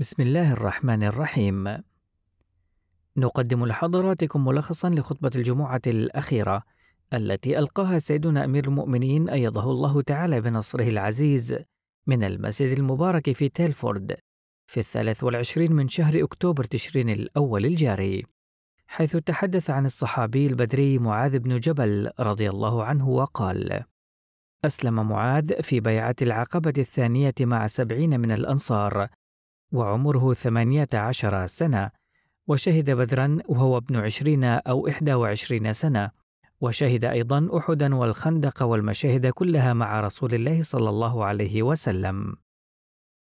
بسم الله الرحمن الرحيم. نقدم لحضراتكم ملخصا لخطبة الجمعة الأخيرة التي ألقاها سيدنا أمير المؤمنين أيده الله تعالى بنصره العزيز من المسجد المبارك في تيلفورد في الثالث والعشرين من شهر أكتوبر تشرين الأول الجاري حيث تحدث عن الصحابي البدري معاذ بن جبل رضي الله عنه وقال أسلم معاذ في بيعة العقبة الثانية مع سبعين من الأنصار وعمره 18 سنة وشهد بدرا وهو ابن 20 أو 21 سنة وشهد أيضا أحدا والخندق والمشاهد كلها مع رسول الله صلى الله عليه وسلم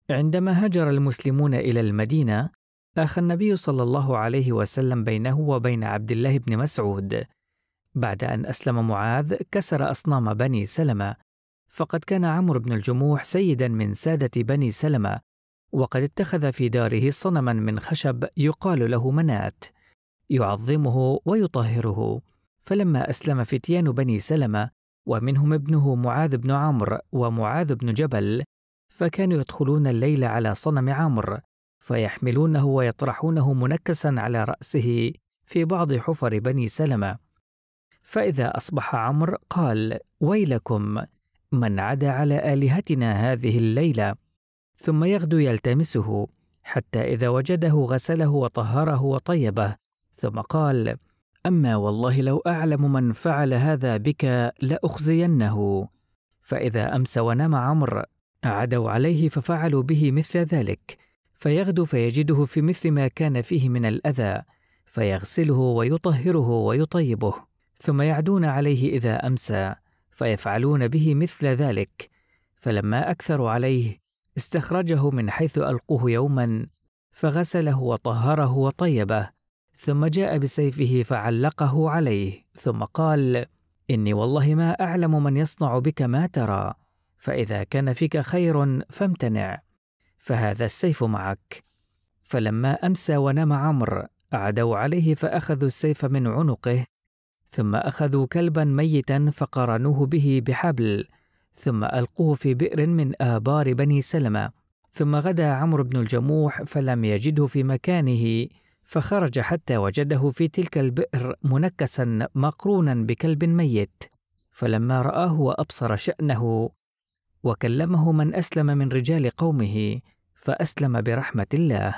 عندما هاجر المسلمون إلى المدينة آخى النبي صلى الله عليه وسلم بينه وبين عبد الله بن مسعود بعد أن أسلم معاذ كسر أصنام بني سلمة فقد كان عمرو بن الجموح سيدا من سادة بني سلمة وقد اتخذ في داره صنما من خشب يقال له منات يعظمه ويطهره فلما أسلم فتيان بني سلمة ومنهم ابنه معاذ بن عمرو ومعاذ بن جبل فكانوا يدخلون الليل على صنم عمرو فيحملونه ويطرحونه منكسا على رأسه في بعض حفر بني سلمة فإذا أصبح عمرو قال ويلكم من عدا على آلهتنا هذه الليلة ثم يغدو يلتمسه حتى إذا وجده غسله وطهره وطيبه ثم قال أما والله لو أعلم من فعل هذا بك لأخزينه فإذا أمس ونام عمرو عدوا عليه ففعلوا به مثل ذلك فيغدو فيجده في مثل ما كان فيه من الأذى فيغسله ويطهره ويطيبه ثم يعدون عليه إذا أمسى فيفعلون به مثل ذلك فلما أكثروا عليه استخرجه من حيث ألقوه يوما فغسله وطهره وطيبه ثم جاء بسيفه فعلقه عليه ثم قال إني والله ما أعلم من يصنع بك ما ترى فإذا كان فيك خير فامتنع فهذا السيف معك فلما أمسى ونام عمرو عدوا عليه فأخذوا السيف من عنقه ثم أخذوا كلبا ميتا فقرنوه به بحبل ثم ألقوه في بئر من آبار بني سلمة ثم غدا عمرو بن الجموح فلم يجده في مكانه فخرج حتى وجده في تلك البئر منكسا مقرونا بكلب ميت فلما رآه وأبصر شأنه وكلمه من أسلم من رجال قومه فأسلم برحمة الله.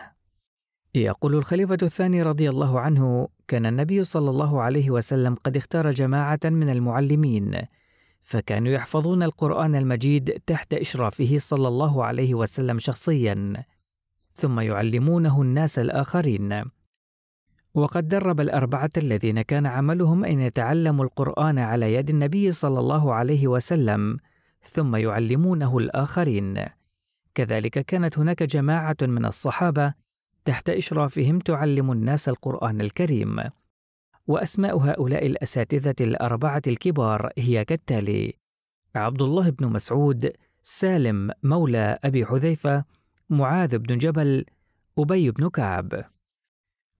يقول الخليفة الثاني رضي الله عنه: كان النبي صلى الله عليه وسلم قد اختار جماعة من المعلمين فكانوا يحفظون القرآن المجيد تحت إشرافه صلى الله عليه وسلم شخصيًا، ثم يعلمونه الناس الآخرين. وقد درب الأربعة الذين كان عملهم أن يتعلموا القرآن على يد النبي صلى الله عليه وسلم، ثم يعلمونه الآخرين. كذلك كانت هناك جماعة من الصحابة تحت إشرافهم تعلم الناس القرآن الكريم. وأسماء هؤلاء الأساتذة الأربعة الكبار هي كالتالي: عبد الله بن مسعود، سالم مولى أبي حذيفة، معاذ بن جبل، أبي بن كعب.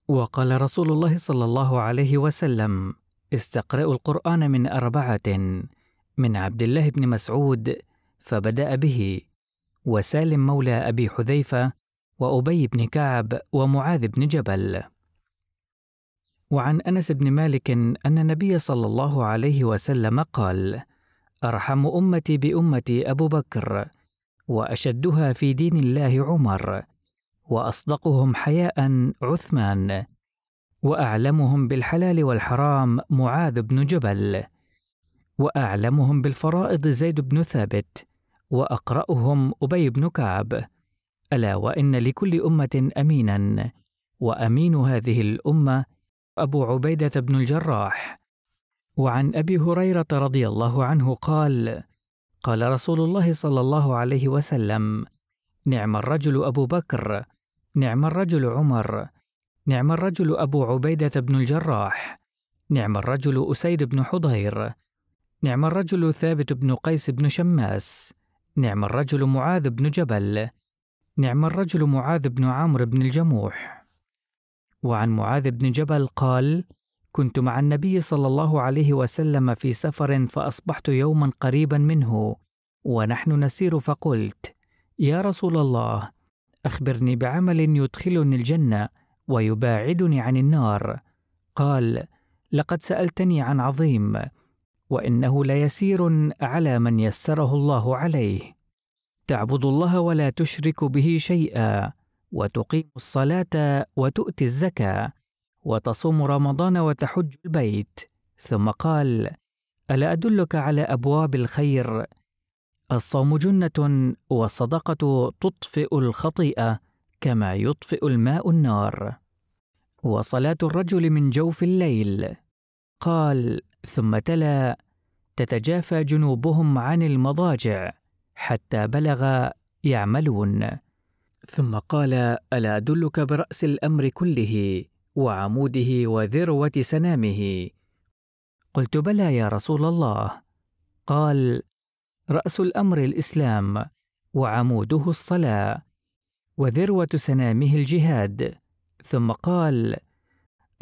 وقال رسول الله صلى الله عليه وسلم: استقرئوا القرآن من أربعة، من عبد الله بن مسعود، فبدأ به، وسالم مولى أبي حذيفة، وأبي بن كعب، ومعاذ بن جبل. وعن انس بن مالك ان النبي صلى الله عليه وسلم قال ارحم امتي بامتي ابو بكر واشدها في دين الله عمر واصدقهم حياء عثمان واعلمهم بالحلال والحرام معاذ بن جبل واعلمهم بالفرائض زيد بن ثابت واقراهم ابي بن كعب الا وان لكل امه امينا وامين هذه الامه أبو عبيدة بن الجراح وعن أبي هريرة رضي الله عنه قال: قال رسول الله صلى الله عليه وسلم: نعم الرجل أبو بكر، نعم الرجل عمر، نعم الرجل أبو عبيدة بن الجراح، نعم الرجل أسيد بن حضير، نعم الرجل ثابت بن قيس بن شماس، نعم الرجل معاذ بن جبل، نعم الرجل معاذ بن عمرو بن الجموح. وعن معاذ بن جبل قال: كنت مع النبي صلى الله عليه وسلم في سفر فأصبحت يوما قريبا منه، ونحن نسير فقلت: يا رسول الله، أخبرني بعمل يدخلني الجنة ويباعدني عن النار. قال: لقد سألتني عن عظيم، وإنه ليسير على من يسره الله عليه. تعبد الله ولا تشرك به شيئا وتقيم الصلاة وتؤتي الزكاة وتصوم رمضان وتحج البيت ثم قال ألا أدلك على أبواب الخير الصوم جنة والصدقة تطفئ الخطيئة كما يطفئ الماء النار وصلاة الرجل من جوف الليل قال ثم تلا تتجافى جنوبهم عن المضاجع حتى بلغ يعملون ثم قال الا ادلك براس الامر كله وعموده وذروه سنامه قلت بلى يا رسول الله قال راس الامر الاسلام وعموده الصلاه وذروه سنامه الجهاد ثم قال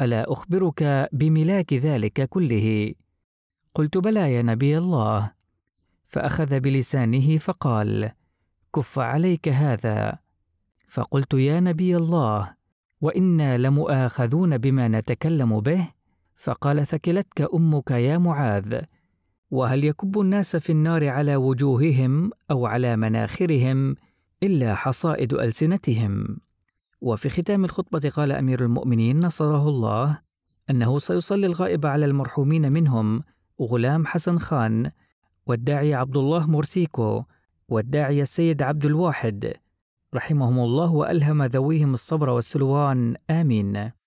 الا اخبرك بملاك ذلك كله قلت بلى يا نبي الله فاخذ بلسانه فقال كف عليك هذا فقلت يا نبي الله وانا لمؤاخذون بما نتكلم به فقال ثكلتك امك يا معاذ وهل يكب الناس في النار على وجوههم او على مناخرهم الا حصائد السنتهم وفي ختام الخطبه قال امير المؤمنين نصره الله انه سيصلي الغائب على المرحومين منهم غلام حسن خان والداعي عبد الله مرسيكو والداعي السيد عبد الواحد رحمهم الله وألهم ذويهم الصبر والسلوان آمين